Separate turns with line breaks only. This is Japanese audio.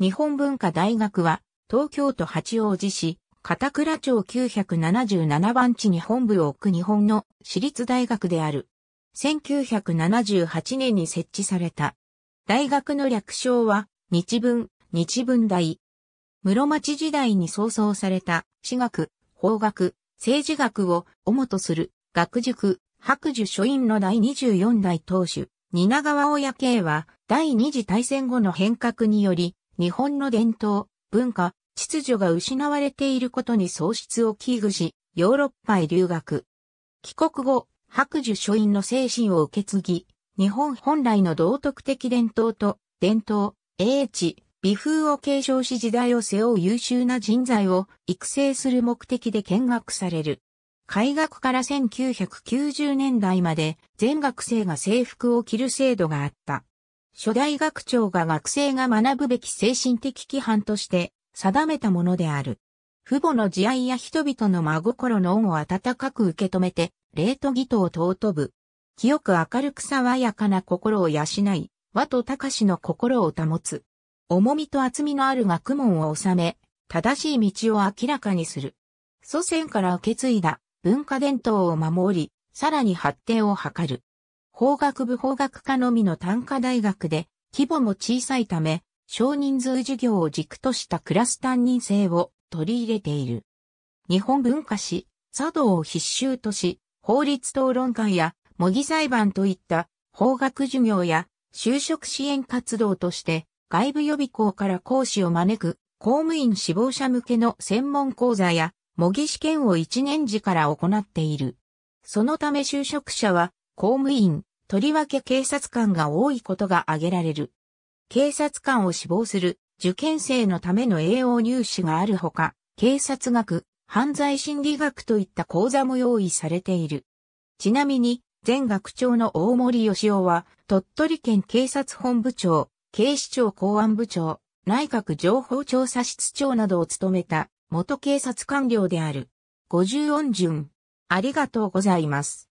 日本文化大学は、東京都八王子市、片倉町977番地に本部を置く日本の私立大学である。1978年に設置された。大学の略称は、日文、日文大。室町時代に創創された、私学、法学、政治学を主とする、学塾、白樹書院の第24代当主、蜷川親慶は、第二次大戦後の変革により、日本の伝統、文化、秩序が失われていることに喪失を危惧し、ヨーロッパへ留学。帰国後、白樹書院の精神を受け継ぎ、日本本来の道徳的伝統と、伝統、英知、美風を継承し時代を背負う優秀な人材を育成する目的で見学される。開学から1990年代まで全学生が制服を着る制度があった。初代学長が学生が学ぶべき精神的規範として定めたものである。父母の慈愛や人々の真心の恩を温かく受け止めて、礼と義とを尊ぶ。清く明るく爽やかな心を養い、和と隆の心を保つ。重みと厚みのある学問を収め、正しい道を明らかにする。祖先から受け継いだ文化伝統を守り、さらに発展を図る。法学部法学科のみの単科大学で、規模も小さいため、少人数授業を軸としたクラス担任制を取り入れている。日本文化史、茶道を必修とし、法律討論会や模擬裁判といった法学授業や就職支援活動として外部予備校から講師を招く公務員志望者向けの専門講座や模擬試験を1年時から行っている。そのため就職者は公務員、とりわけ警察官が多いことが挙げられる。警察官を志望する受験生のための栄養入試があるほか、警察学、犯罪心理学といった講座も用意されている。ちなみに、前学長の大森義雄は、鳥取県警察本部長、警視庁公安部長、内閣情報調査室長などを務めた元警察官僚である。五十音順。ありがとうございます。